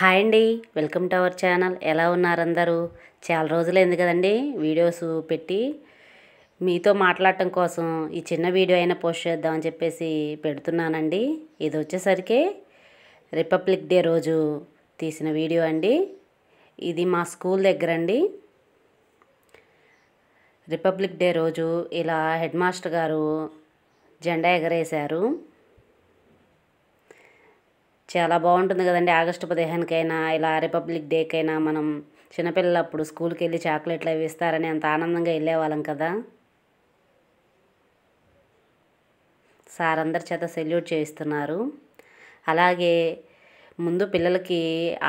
hi అండి welcome to our channel ఎలా ఉన్నారు అందరూ చాలా రోజులైంది కదండి వీడియోస్ పెట్టి మీతో మాట్లాడటం కోసం ఈ చిన్న వీడియో అయినా పోస్ట్ చేద్దామని చెప్పేసి పెడుతున్నానండి ఇది వచ్చేసరికి రిపబ్లిక్ డే రోజు తీసిన వీడియో అండి ఇది మా స్కూల్ దగ్గర అండి రిపబ్లిక్ డే రోజు ఇలా హెడ్ మాస్టర్ గారు జెండా ఎగరేశారు చాలా బాగుంటుంది కదండి ఆగస్టు పదిహేనుకైనా ఇలా రిపబ్లిక్ డేకైనా మనం చిన్నపిల్లలు అప్పుడు స్కూల్కి వెళ్ళి చాక్లెట్లు అవి ఇస్తారని అంత ఆనందంగా వెళ్ళేవాళ్ళం కదా సార్ అందరి చేత సెల్యూట్ చేయిస్తున్నారు అలాగే ముందు పిల్లలకి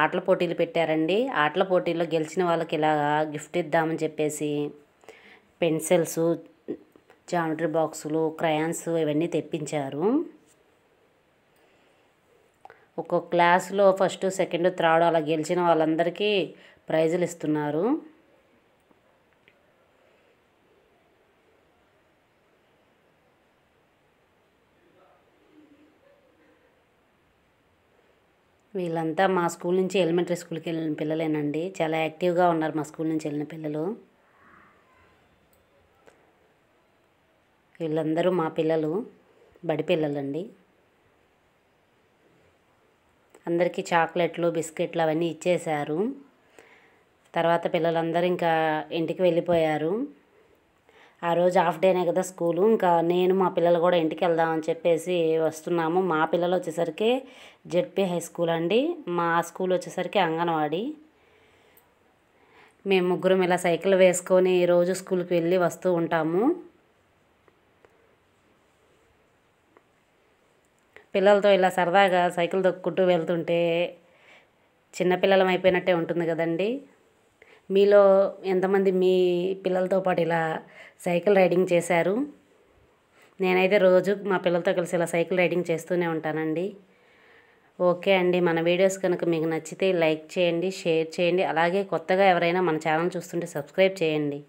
ఆటల పోటీలు పెట్టారండి ఆటల పోటీల్లో గెలిచిన వాళ్ళకి ఇలా గిఫ్ట్ ఇద్దామని చెప్పేసి పెన్సిల్స్ జామెట్రీ బాక్సులు క్రయాన్స్ ఇవన్నీ తెప్పించారు ఒక్కొక్క క్లాస్లో ఫస్ట్ సెకండ్ థర్డ్ అలా గెలిచిన వాళ్ళందరికీ ప్రైజులు ఇస్తున్నారు వీళ్ళంతా మా స్కూల్ నుంచి ఎలిమెంటరీ స్కూల్కి వెళ్ళిన పిల్లలేనండి చాలా యాక్టివ్గా ఉన్నారు మా స్కూల్ నుంచి వెళ్ళిన పిల్లలు వీళ్ళందరూ మా పిల్లలు బడి పిల్లలండి అందరికీ చాక్లెట్లు బిస్కెట్లు అవన్నీ ఇచ్చేశారు తర్వాత పిల్లలందరూ ఇంకా ఇంటికి వెళ్ళిపోయారు ఆ రోజు హాఫ్ డేనే కదా స్కూలు ఇంకా నేను మా పిల్లలు కూడా ఇంటికి వెళ్దామని చెప్పేసి వస్తున్నాము మా పిల్లలు వచ్చేసరికి జెడ్పీ హై స్కూల్ అండి మా స్కూల్ వచ్చేసరికి అంగన్వాడీ మేము ముగ్గురం ఇలా సైకిల్ వేసుకొని రోజు స్కూల్కి వెళ్ళి వస్తూ ఉంటాము పిల్లలతో ఇలా సరదాగా సైకిల్ తొక్కుంటూ వెళ్తుంటే చిన్నపిల్లలం అయిపోయినట్టే ఉంటుంది కదండి మీలో ఎంతమంది మీ పిల్లలతో పాటు ఇలా సైకిల్ రైడింగ్ చేశారు నేనైతే రోజు మా పిల్లలతో కలిసి ఇలా సైకిల్ రైడింగ్ చేస్తూనే ఉంటానండి ఓకే అండి మన వీడియోస్ కనుక మీకు నచ్చితే లైక్ చేయండి షేర్ చేయండి అలాగే కొత్తగా ఎవరైనా మన ఛానల్ చూస్తుంటే సబ్స్క్రైబ్ చేయండి